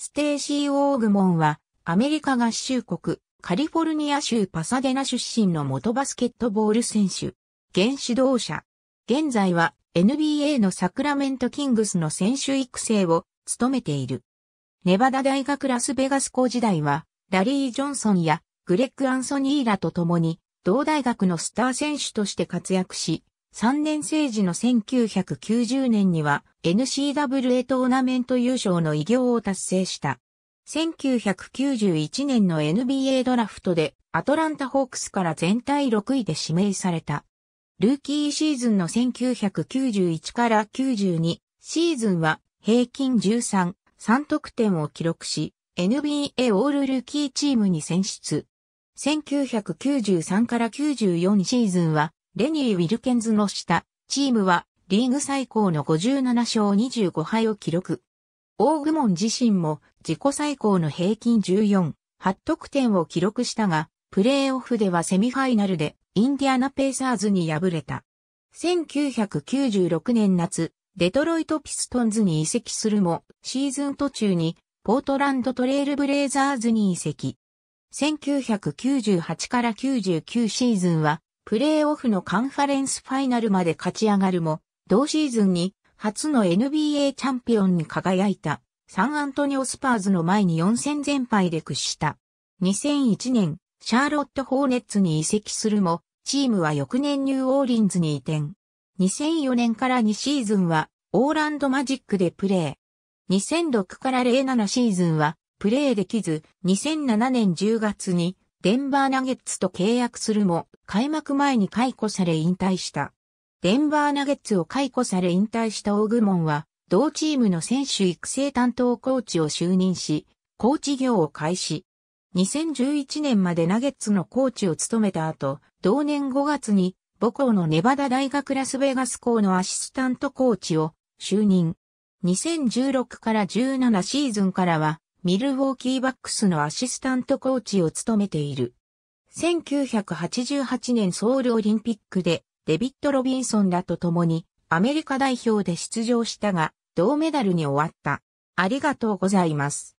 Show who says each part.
Speaker 1: ステーシー・オーグモンは、アメリカ合衆国、カリフォルニア州パサデナ出身の元バスケットボール選手、現指導者。現在は NBA のサクラメントキングスの選手育成を務めている。ネバダ大学ラスベガス校時代は、ラリー・ジョンソンやグレッグ・アンソニーラと共に、同大学のスター選手として活躍し、3年生時の1990年には NCWA トーナメント優勝の偉業を達成した。1991年の NBA ドラフトでアトランタホークスから全体6位で指名された。ルーキーシーズンの1991から92シーズンは平均13、3得点を記録し、NBA オールルーキーチームに選出。1993から94シーズンはレニー・ウィルケンズの下、チームはリーグ最高の57勝25敗を記録。オーグモン自身も自己最高の平均14、8得点を記録したが、プレーオフではセミファイナルでインディアナ・ペイサーズに敗れた。1996年夏、デトロイト・ピストンズに移籍するも、シーズン途中にポートランド・トレイルブレイザーズに移籍。1998から99シーズンはプレーオフのカンファレンスファイナルまで勝ち上がるも、同シーズンに初の NBA チャンピオンに輝いたサンアントニオスパーズの前に4戦全敗で屈した。2001年、シャーロット・ホーネッツに移籍するも、チームは翌年ニューオーリンズに移転。2004年から2シーズンは、オーランドマジックでプレー。2006から07シーズンは、プレーできず、2007年10月にデンバーナゲッツと契約するも、開幕前に解雇され引退した。デンバーナゲッツを解雇され引退したオグモンは、同チームの選手育成担当コーチを就任し、コーチ業を開始。2011年までナゲッツのコーチを務めた後、同年5月に母校のネバダ大学ラスベガス校のアシスタントコーチを就任。2016から17シーズンからはミルウォーキーバックスのアシスタントコーチを務めている。1988年ソウルオリンピックでデビッド・ロビンソンらと共にアメリカ代表で出場したが銅メダルに終わった。ありがとうございます。